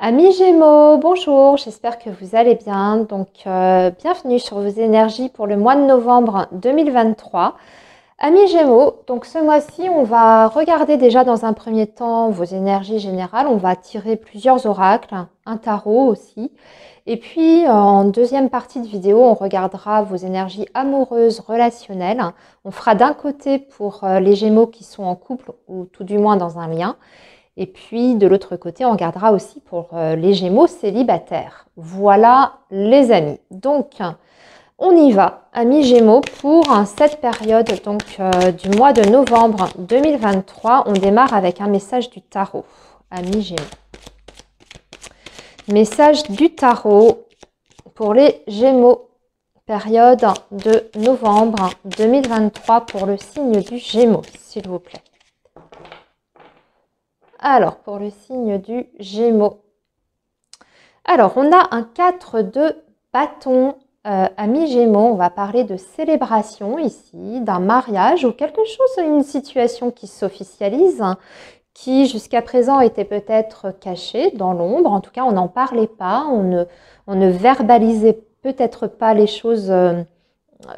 Amis Gémeaux, bonjour, j'espère que vous allez bien. Donc, euh, bienvenue sur vos énergies pour le mois de novembre 2023. Amis Gémeaux, donc ce mois-ci, on va regarder déjà dans un premier temps vos énergies générales. On va tirer plusieurs oracles, un tarot aussi. Et puis, euh, en deuxième partie de vidéo, on regardera vos énergies amoureuses, relationnelles. On fera d'un côté pour euh, les Gémeaux qui sont en couple ou tout du moins dans un lien et puis de l'autre côté, on gardera aussi pour euh, les Gémeaux célibataires. Voilà les amis. Donc on y va, amis Gémeaux, pour euh, cette période donc euh, du mois de novembre 2023. On démarre avec un message du tarot, amis Gémeaux. Message du tarot pour les Gémeaux, période de novembre 2023 pour le signe du Gémeaux, s'il vous plaît. Alors, pour le signe du Gémeaux. Alors, on a un 4 de bâton. Euh, ami Gémeaux, on va parler de célébration ici, d'un mariage ou quelque chose, une situation qui s'officialise, hein, qui jusqu'à présent était peut-être cachée dans l'ombre. En tout cas, on n'en parlait pas, on ne, verbalisait peut-être pas les choses euh,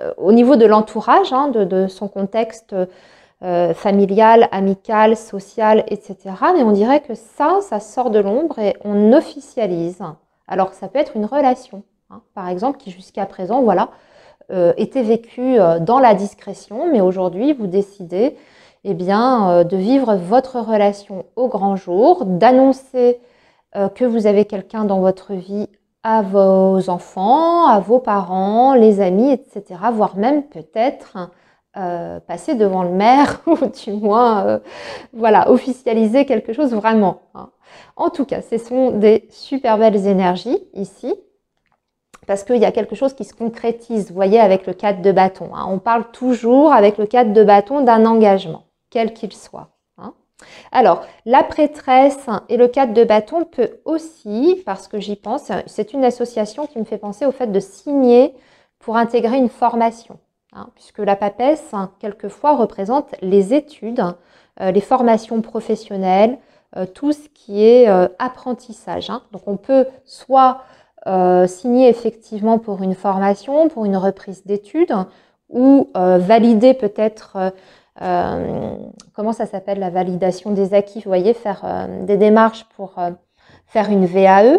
euh, au niveau de l'entourage, hein, de, son contexte euh, familiale, amicale, sociale, etc. Mais on dirait que ça, ça sort de l'ombre et on officialise. Alors que ça peut être une relation, hein. par exemple, qui jusqu'à présent, voilà, euh, était vécue euh, dans la discrétion, mais aujourd'hui, vous décidez eh bien, de vivre votre relation au grand jour, d'annoncer que vous avez quelqu'un dans votre vie à vos enfants, à vos parents, les amis, etc., voire même peut-être euh, passer devant le maire ou du moins euh, voilà officialiser quelque chose vraiment. Hein. En tout cas, ce sont des super belles énergies ici parce qu'il y a quelque chose qui se concrétise, vous voyez, avec le cadre de bâton. Hein. On parle toujours avec le cadre de bâton d'un engagement, quel qu'il soit. Hein. Alors, la prêtresse et le cadre de bâton peut aussi, parce que j'y pense, c'est une association qui me fait penser au fait de signer pour intégrer une formation. Hein, puisque la papesse, hein, quelquefois, représente les études, euh, les formations professionnelles, euh, tout ce qui est euh, apprentissage. Hein. Donc on peut soit signer effectivement pour une formation, pour une reprise d'études, ou valider peut-être... comment ça s'appelle la validation des acquis Vous voyez, faire des démarches pour faire une VAE,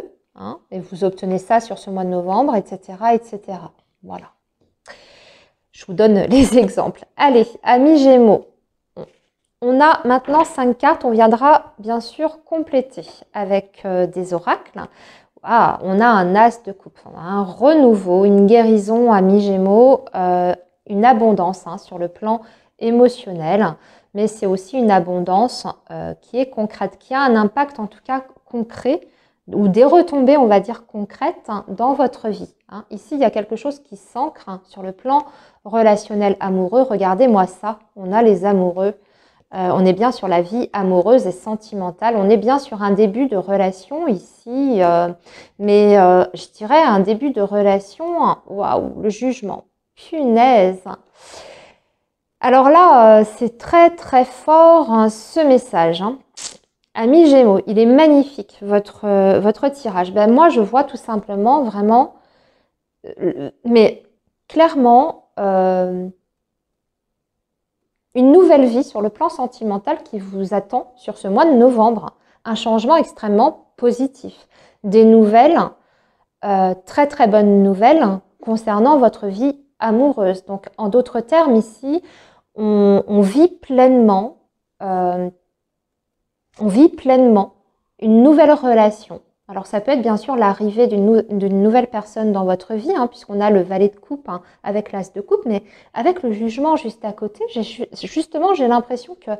et vous obtenez ça sur ce mois de novembre, etc., etc. Voilà. Je vous donne les exemples. Allez, amis Gémeaux, on a maintenant cinq cartes. On viendra bien sûr compléter avec euh, des oracles. Ah, on a un as de coupe, on a un renouveau, une guérison, amis Gémeaux, euh, une abondance hein, sur le plan émotionnel, mais c'est aussi une abondance euh, qui est concrète, qui a un impact en tout cas concret ou des retombées, on va dire, concrètes hein, dans votre vie. Hein. Ici, il y a quelque chose qui s'ancre hein, sur le plan relationnel amoureux. Regardez-moi ça, on a les amoureux. Euh, on est bien sur la vie amoureuse et sentimentale. On est bien sur un début de relation ici, euh, mais euh, je dirais un début de relation. Waouh, le jugement, punaise. Alors là, c'est très très fort ce message. Ami Gémeaux, il est magnifique votre, euh, votre tirage. Ben, moi, je vois tout simplement vraiment, euh, mais clairement, euh, une nouvelle vie sur le plan sentimental qui vous attend sur ce mois de novembre. Un changement extrêmement positif. Des nouvelles, très très bonnes nouvelles concernant votre vie amoureuse. Donc, en d'autres termes, ici, on vit pleinement on vit pleinement une nouvelle relation. Alors ça peut être bien sûr l'arrivée d'une nouvelle personne dans votre vie, hein, puisqu'on a le valet de coupe hein, avec l'as de coupe, mais avec le jugement juste à côté, justement j'ai l'impression que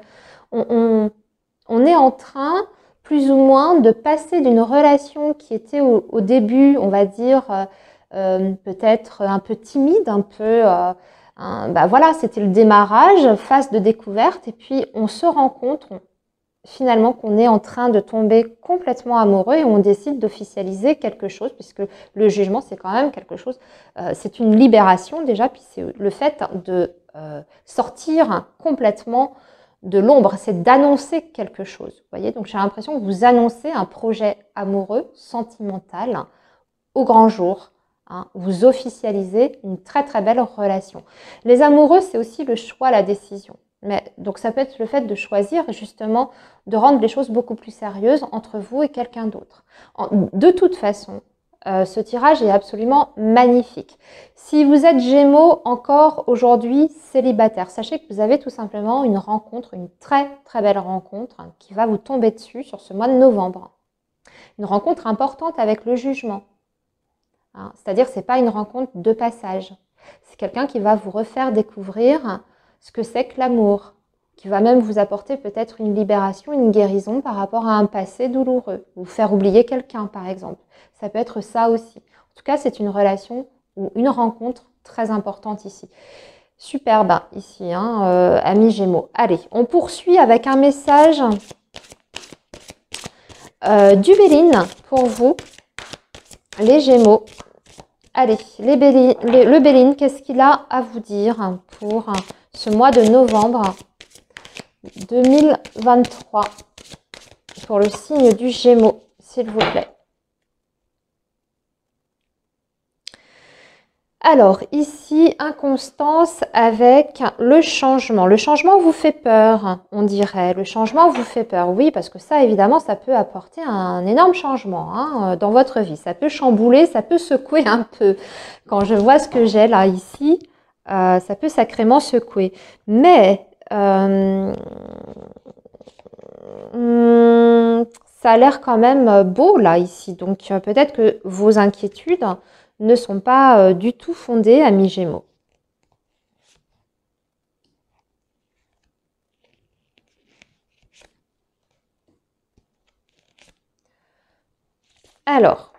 on, est en train plus ou moins de passer d'une relation qui était au, début, on va dire, euh, euh, peut-être un peu timide, un peu... Euh, bah voilà, c'était le démarrage, phase de découverte, et puis on se rencontre, finalement qu'on est en train de tomber complètement amoureux et on décide d'officialiser quelque chose, puisque le jugement, c'est quand même quelque chose, euh, c'est une libération déjà, puis c'est le fait de euh, sortir complètement de l'ombre, c'est d'annoncer quelque chose. Vous voyez, donc j'ai l'impression que vous annoncez un projet amoureux, sentimental, au grand jour. Hein. vous officialisez une très très belle relation. Les amoureux, c'est aussi le choix, la décision donc ça peut être le fait de choisir justement de rendre les choses beaucoup plus sérieuses entre vous et quelqu'un d'autre. De toute façon, euh, ce tirage est absolument magnifique. Si vous êtes Gémeaux encore aujourd'hui célibataire, sachez que vous avez tout simplement une rencontre, une très très belle rencontre hein, qui va vous tomber dessus sur ce mois de novembre. Une rencontre importante avec le jugement. Hein, c'est-à-dire c'est pas une rencontre de passage. C'est quelqu'un qui va vous refaire découvrir ce que c'est que l'amour, qui va même vous apporter peut-être une libération, une guérison par rapport à un passé douloureux, Ou faire oublier quelqu'un par exemple. Ça peut être ça aussi. En tout cas, c'est une relation ou une rencontre très importante ici. Superbe hein, ici, hein, euh, amis Gémeaux. Allez, on poursuit avec un message euh, du Béline pour vous, les Gémeaux. Allez, le Béline, qu'est-ce qu'il a à vous dire pour ce mois de novembre 2023 pour le signe du Gémeaux, s'il vous plaît. Alors, ici, inconstance avec le changement. Le changement vous fait peur, on dirait. Le changement vous fait peur, oui, parce que ça, évidemment, ça peut apporter un énorme changement hein, euh, dans votre vie. Ça peut chambouler, ça peut secouer un peu. Quand je vois ce que j'ai là, ici, euh, ça peut sacrément secouer. Mais euh, hmm, ça a l'air quand même euh, beau là ici. Donc peut-être que vos inquiétudes ne sont pas du tout fondées, mi Gémeaux. Alors,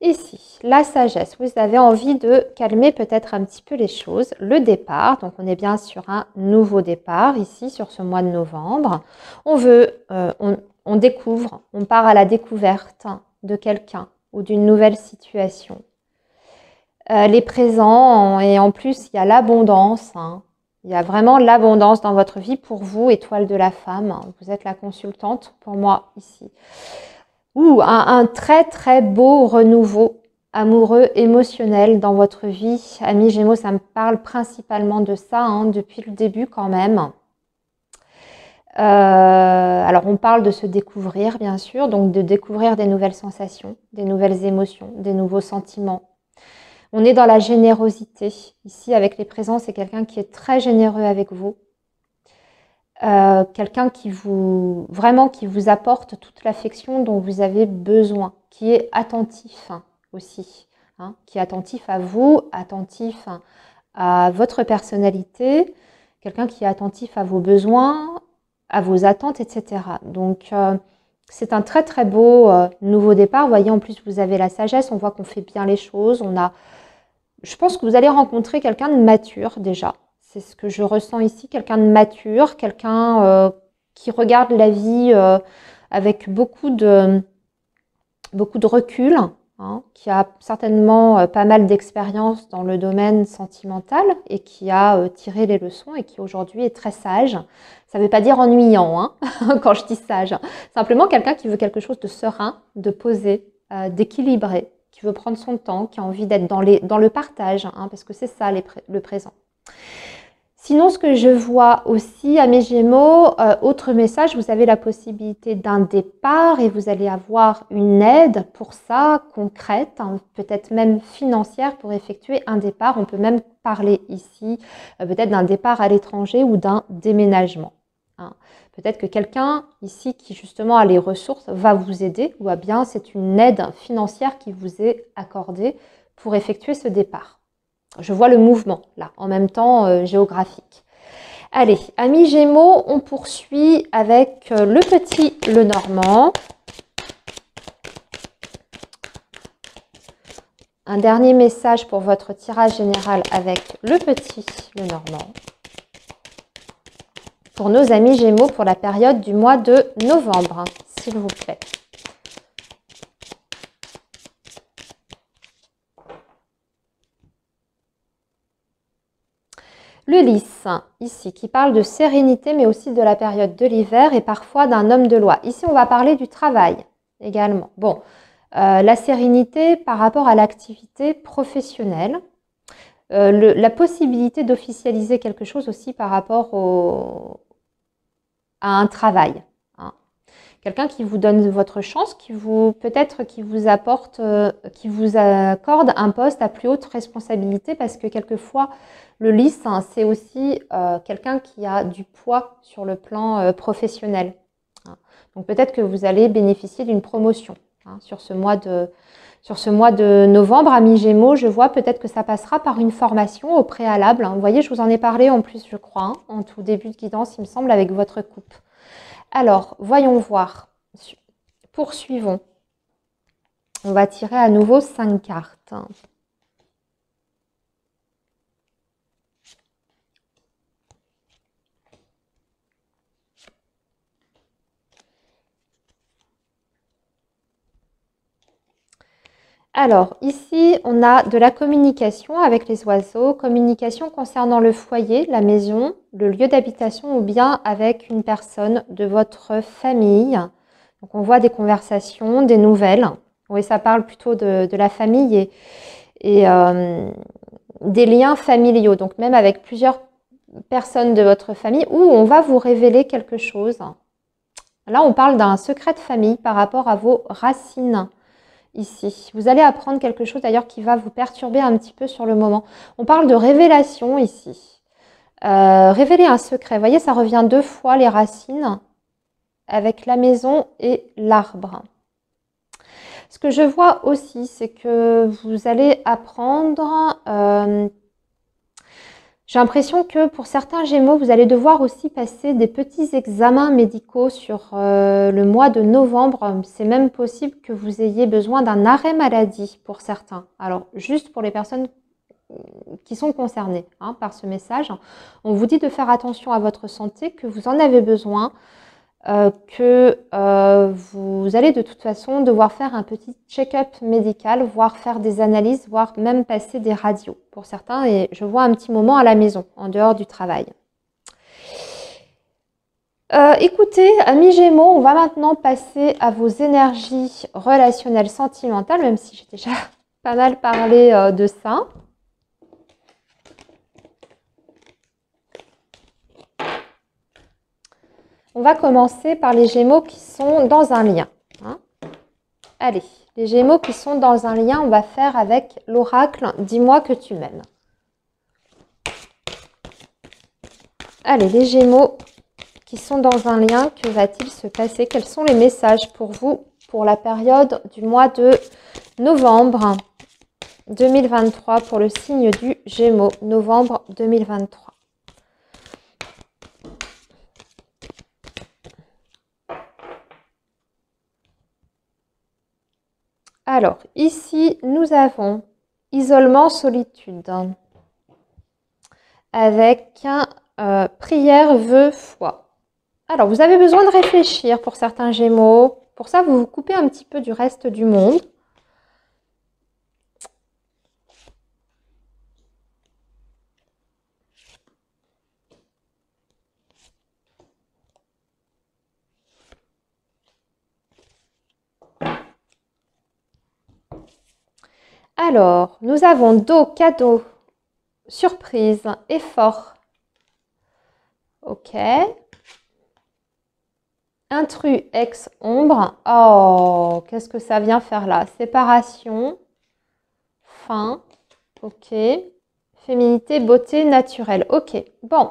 ici, la sagesse. Vous avez envie de calmer peut-être un petit peu les choses. Le départ, donc on est bien sur un nouveau départ ici sur ce mois de novembre. On veut, euh, on, découvre, on part à la découverte de quelqu'un ou d'une nouvelle situation. Euh, les présents, et en plus, il y a l'abondance. Hein. Il y a vraiment l'abondance dans votre vie pour vous, étoile de la femme. Vous êtes la consultante pour moi ici. Ou un très très beau renouveau amoureux, émotionnel dans votre vie. Ami Gémeaux, ça me parle principalement de ça hein, depuis le début quand même. Euh, alors on parle de se découvrir bien sûr, donc de découvrir des nouvelles sensations, des nouvelles émotions, des nouveaux sentiments. On est dans la générosité. Ici avec les présents, c'est quelqu'un qui est très généreux avec vous. Euh, quelqu'un qui vous vraiment qui vous apporte toute l'affection dont vous avez besoin, qui est attentif, aussi, hein, qui est attentif à vous, attentif à votre personnalité, quelqu'un qui est attentif à vos besoins, à vos attentes, etc. Donc euh, c'est un très très beau euh, nouveau départ. Vous voyez, en plus vous avez la sagesse, on voit qu'on fait bien les choses, on a... Je pense que vous allez rencontrer quelqu'un de mature déjà. C'est ce que je ressens ici, quelqu'un de mature, quelqu'un euh, qui regarde la vie avec beaucoup de, beaucoup de recul, Hein, qui a certainement euh, pas mal d'expérience dans le domaine sentimental et qui a euh, tiré les leçons et qui aujourd'hui est très sage. Ça ne veut pas dire ennuyant hein, quand je dis sage. Simplement quelqu'un qui veut quelque chose de serein, de posé, euh, d'équilibré, qui veut prendre son temps, qui a envie d'être dans, le partage, hein, parce que c'est ça le présent. Sinon, ce que je vois aussi à mes Gémeaux, euh, autre message, vous avez la possibilité d'un départ et vous allez avoir une aide pour ça, concrète, hein, peut-être même financière pour effectuer un départ. On peut même parler ici euh, peut-être d'un départ à l'étranger ou d'un déménagement. Hein. Peut-être que quelqu'un ici qui justement a les ressources va vous aider ou bien c'est une aide financière qui vous est accordée pour effectuer ce départ. Je vois le mouvement, là, en même temps euh, géographique. Allez, amis Gémeaux, on poursuit avec euh, le petit Le Normand. Un dernier message pour votre tirage général avec le petit Le Normand. Pour nos amis Gémeaux pour la période du mois de novembre, hein, s'il vous plaît. Le lys, ici, qui parle de sérénité, mais aussi de la période de l'hiver et parfois d'un homme de loi. Ici, on va parler du travail également. Bon, euh, la sérénité par rapport à l'activité professionnelle. Euh, la possibilité d'officialiser quelque chose aussi par rapport à un travail quelqu'un qui vous donne votre chance, qui vous peut-être qui vous apporte, euh, qui vous accorde un poste à plus haute responsabilité, parce que quelquefois le lice, hein, c'est aussi euh, quelqu'un qui a du poids sur le plan euh, professionnel. Hein. Donc peut-être que vous allez bénéficier d'une promotion hein, sur ce mois de sur ce mois de novembre, amis Gémeaux, je vois peut-être que ça passera par une formation au préalable. Vous voyez, je vous en ai parlé en plus, je crois, en tout début de guidance, il me semble, avec votre coupe. Alors, voyons voir. Poursuivons. On va tirer à nouveau cinq cartes. Alors, ici, on a de la communication avec les oiseaux, communication concernant le foyer, la maison, le lieu d'habitation ou bien avec une personne de votre famille. Donc, on voit des conversations, des nouvelles. Oui, ça parle plutôt de, la famille et, euh, des liens familiaux. Donc, même avec plusieurs personnes de votre famille, où on va vous révéler quelque chose. Là, on parle d'un secret de famille par rapport à vos racines ici. Vous allez apprendre quelque chose d'ailleurs qui va vous perturber un petit peu sur le moment. On parle de révélation ici. Euh, révéler un secret. Vous voyez, ça revient deux fois les racines avec la maison et l'arbre. Ce que je vois aussi, c'est que vous allez apprendre euh, j'ai l'impression que pour certains Gémeaux, vous allez devoir aussi passer des petits examens médicaux sur euh, le mois de novembre. C'est même possible que vous ayez besoin d'un arrêt maladie pour certains. Alors, juste pour les personnes qui sont concernées hein, par ce message, on vous dit de faire attention à votre santé, que vous en avez besoin. Euh, que euh, vous allez de toute façon devoir faire un petit check-up médical, voire faire des analyses, voire même passer des radios pour certains. Et je vois un petit moment à la maison, en dehors du travail. Euh, écoutez, amis Gémeaux, on va maintenant passer à vos énergies relationnelles, sentimentales, même si j'ai déjà pas mal parlé de ça. On va commencer par les Gémeaux qui sont dans un lien. Hein. Allez, les Gémeaux qui sont dans un lien, on va faire avec l'oracle « Dis-moi que tu m'aimes ». Allez, les Gémeaux qui sont dans un lien, que va-t-il se passer Quels sont les messages pour vous pour la période du mois de novembre 2023 pour le signe du Gémeaux, novembre 2023 Alors, ici, nous avons isolement, solitude, hein, avec euh, prière, vœux, foi. Alors, vous avez besoin de réfléchir pour certains gémeaux. Pour ça, vous vous coupez un petit peu du reste du monde. Alors, nous avons dos, cadeau, surprise, effort. Ok. Intrus, ex, ombre. Oh, qu'est-ce que ça vient faire là Séparation, fin, ok. Féminité, beauté, naturelle. Ok, bon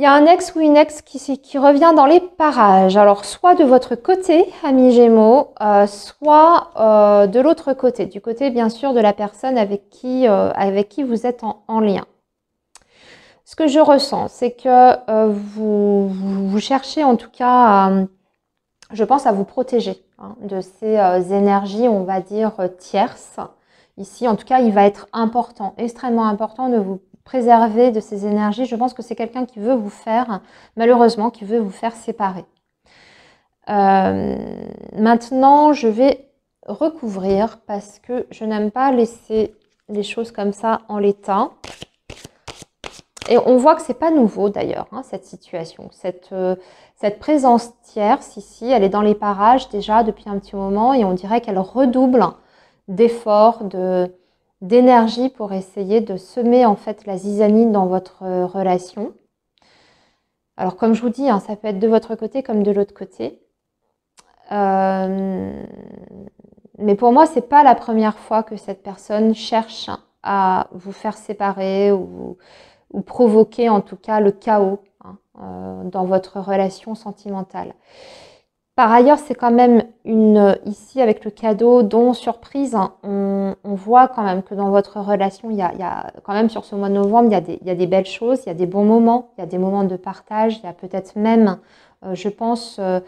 il y a un ex ou une ex qui, revient dans les parages. Alors, soit de votre côté, ami Gémeaux, euh, soit euh, de l'autre côté, du côté bien sûr de la personne avec qui, euh, avec qui vous êtes en, lien. Ce que je ressens, c'est que vous, cherchez en tout cas, je pense, à vous protéger hein, de ces énergies, on va dire, tierces. Ici, en tout cas, il va être important, extrêmement important de vous préserver de ses énergies. Je pense que c'est quelqu'un qui veut vous faire, malheureusement, qui veut vous faire séparer. Euh, maintenant, je vais recouvrir parce que je n'aime pas laisser les choses comme ça en l'état. Et on voit que c'est pas nouveau d'ailleurs, hein, cette situation. Cette, euh, cette présence tierce ici, elle est dans les parages déjà depuis un petit moment et on dirait qu'elle redouble d'efforts, de, d'énergie pour essayer de semer en fait la zizanie dans votre euh, relation. Alors comme je vous dis, hein, ça peut être de votre côté comme de l'autre côté. Euh, mais pour moi, c'est pas la première fois que cette personne cherche à vous faire séparer ou, provoquer en tout cas le chaos hein, euh, dans votre relation sentimentale. Par ailleurs, c'est quand même une, euh, ici avec le cadeau, dont surprise, hein, on, voit quand même que dans votre relation, il y, a, quand même sur ce mois de novembre, il y, a des, belles choses, il y a des bons moments, il y a des moments de partage, il y a peut-être même, euh, je pense, euh,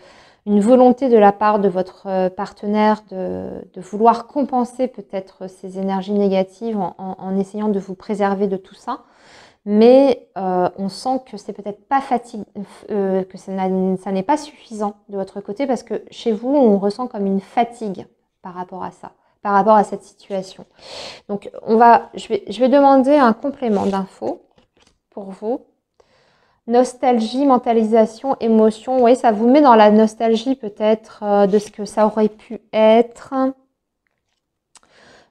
une volonté de la part de votre partenaire de, vouloir compenser peut-être ces énergies négatives en, essayant de vous préserver de tout ça mais euh, on sent que c'est peut-être pas fatigue, euh, que ça n'est pas suffisant de votre côté parce que chez vous, on ressent comme une fatigue par rapport à ça, par rapport à cette situation. Donc, on va, je, vais, je vais demander un complément d'info pour vous. Nostalgie, mentalisation, émotion, oui, ça vous met dans la nostalgie peut-être euh, de ce que ça aurait pu être.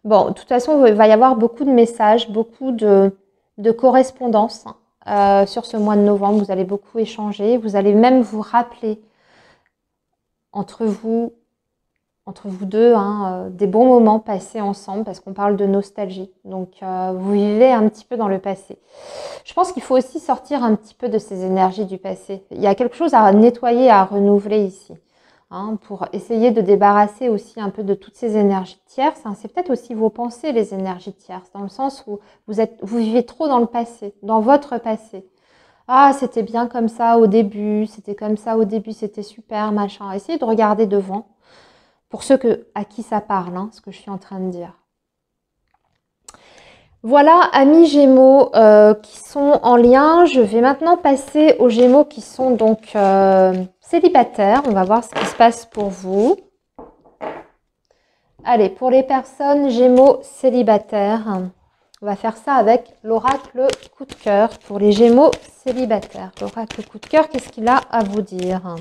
Bon, de toute façon, il va y avoir beaucoup de messages, beaucoup de, de correspondance hein, euh, sur ce mois de novembre. Vous allez beaucoup échanger. Vous allez même vous rappeler entre vous, entre vous deux, hein, euh, des bons moments passés ensemble parce qu'on parle de nostalgie. Donc euh, vous vivez un petit peu dans le passé. Je pense qu'il faut aussi sortir un petit peu de ces énergies du passé. Il y a quelque chose à nettoyer, à renouveler ici. Hein, pour essayer de débarrasser aussi un peu de toutes ces énergies tierces. Hein. C'est peut-être aussi vos pensées, les énergies tierces, dans le sens où vous, êtes, vous vivez trop dans le passé, dans votre passé. Ah, c'était bien comme ça au début, c'était comme ça au début, c'était super, machin. Essayez de regarder devant, pour ceux que, à qui ça parle, hein, ce que je suis en train de dire. Voilà, amis Gémeaux euh, qui sont en lien, je vais maintenant passer aux Gémeaux qui sont donc euh, célibataires. On va voir ce qui se passe pour vous. Allez, pour les personnes Gémeaux célibataires, on va faire ça avec l'oracle coup de cœur. Pour les Gémeaux célibataires, l'oracle coup de cœur, qu'est-ce qu'il a à vous dire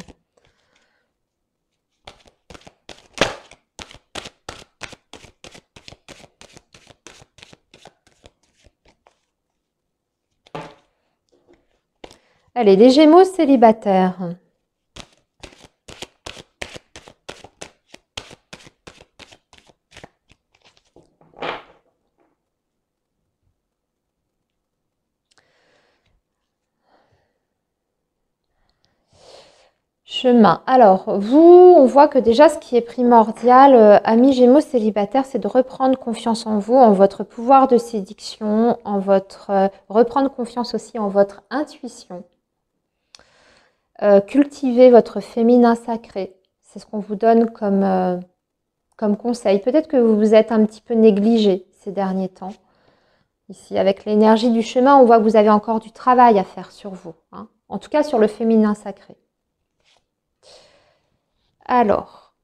Allez, les Gémeaux célibataires. Chemin. Alors, vous, on voit que déjà, ce qui est primordial, euh, amis Gémeaux célibataires, c'est de reprendre confiance en vous, en votre pouvoir de séduction, en votre... Euh, reprendre confiance aussi en votre intuition. Euh, cultiver votre féminin sacré. C'est ce qu'on vous donne comme, euh, comme conseil. Peut-être que vous vous êtes un petit peu négligé ces derniers temps. Ici, avec l'énergie du chemin, on voit que vous avez encore du travail à faire sur vous. Hein. En tout cas, sur le féminin sacré. Alors,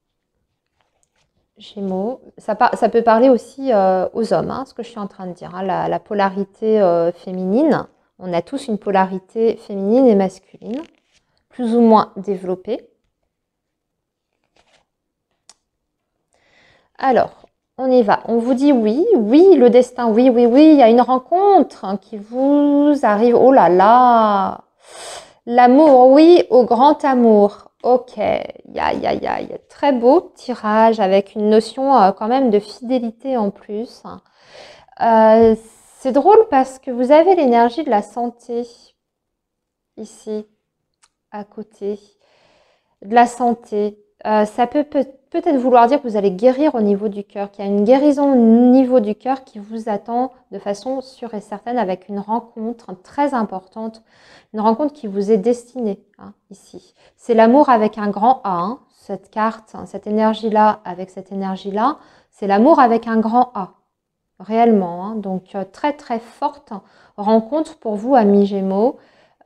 Gémeaux, ça, ça peut parler aussi euh, aux hommes, hein, ce que je suis en train de dire, hein. la, polarité féminine. On a tous une polarité féminine et masculine ou moins développé. Alors, on y va. On vous dit oui, oui, le destin, oui, oui, oui. Il y a une rencontre hein, qui vous arrive. Oh là là L'amour, oui, au grand amour. Ok, ya, ya, ya, ya. Très beau tirage avec une notion euh, quand même de fidélité en plus. Hein. Euh, c'est drôle parce que vous avez l'énergie de la santé ici à côté, de la santé. Euh, ça peut peut-être vouloir dire que vous allez guérir au niveau du cœur, qu'il y a une guérison au niveau du cœur qui vous attend de façon sûre et certaine avec une rencontre très importante, une rencontre qui vous est destinée hein, ici. C'est l'amour avec un grand A, hein, cette carte, hein, cette énergie-là avec cette énergie-là, c'est l'amour avec un grand A, réellement. donc euh, très très forte rencontre pour vous, amis Gémeaux.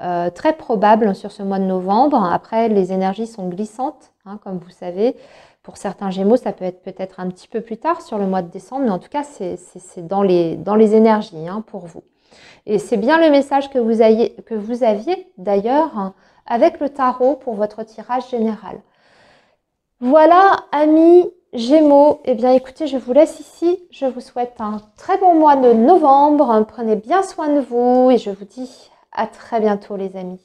Euh, très probable sur ce mois de novembre. Après, les énergies sont glissantes, hein, comme vous savez. Pour certains Gémeaux, ça peut être peut-être un petit peu plus tard sur le mois de décembre, mais en tout cas, c'est dans les, dans les énergies hein, pour vous. Et c'est bien le message que vous, que vous aviez d'ailleurs avec le tarot pour votre tirage général. Voilà, amis Gémeaux, eh bien écoutez, je vous laisse ici. Je vous souhaite un très bon mois de novembre. Prenez bien soin de vous et je vous dis à très bientôt les amis.